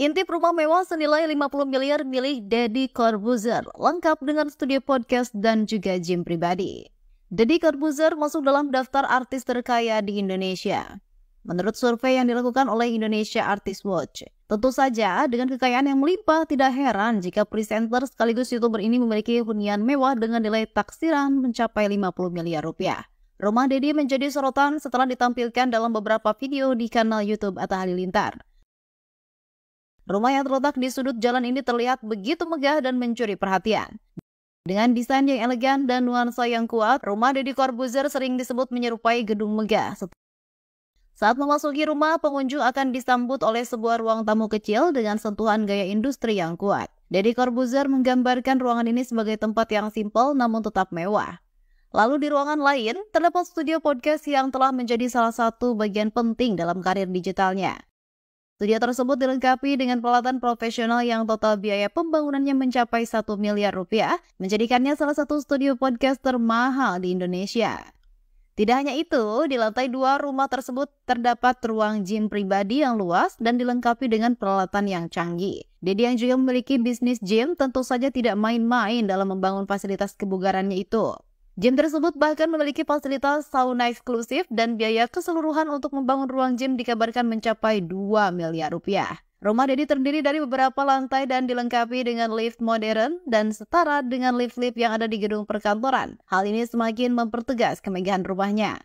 Intip rumah mewah senilai 50 miliar milik Deddy Corbuzier, lengkap dengan studio podcast dan juga gym pribadi. Deddy Corbuzier masuk dalam daftar artis terkaya di Indonesia. Menurut survei yang dilakukan oleh Indonesia Artist Watch, tentu saja dengan kekayaan yang melimpah tidak heran jika presenter sekaligus youtuber ini memiliki hunian mewah dengan nilai taksiran mencapai 50 miliar rupiah. Rumah Deddy menjadi sorotan setelah ditampilkan dalam beberapa video di kanal YouTube Atta Halilintar. Rumah yang terletak di sudut jalan ini terlihat begitu megah dan mencuri perhatian. Dengan desain yang elegan dan nuansa yang kuat, rumah Deddy Corbuzier sering disebut menyerupai gedung megah. Saat memasuki rumah, pengunjung akan disambut oleh sebuah ruang tamu kecil dengan sentuhan gaya industri yang kuat. Deddy Corbuzier menggambarkan ruangan ini sebagai tempat yang simpel namun tetap mewah. Lalu di ruangan lain, terdapat studio podcast yang telah menjadi salah satu bagian penting dalam karir digitalnya. Studio tersebut dilengkapi dengan peralatan profesional yang total biaya pembangunannya mencapai 1 miliar rupiah, menjadikannya salah satu studio podcast termahal di Indonesia. Tidak hanya itu, di lantai dua rumah tersebut terdapat ruang gym pribadi yang luas dan dilengkapi dengan peralatan yang canggih. Deddy yang juga memiliki bisnis gym tentu saja tidak main-main dalam membangun fasilitas kebugarannya itu. Gym tersebut bahkan memiliki fasilitas sauna eksklusif dan biaya keseluruhan untuk membangun ruang gym dikabarkan mencapai 2 miliar rupiah. Rumah Dedi terdiri dari beberapa lantai dan dilengkapi dengan lift modern dan setara dengan lift-lift yang ada di gedung perkantoran. Hal ini semakin mempertegas kemegahan rumahnya.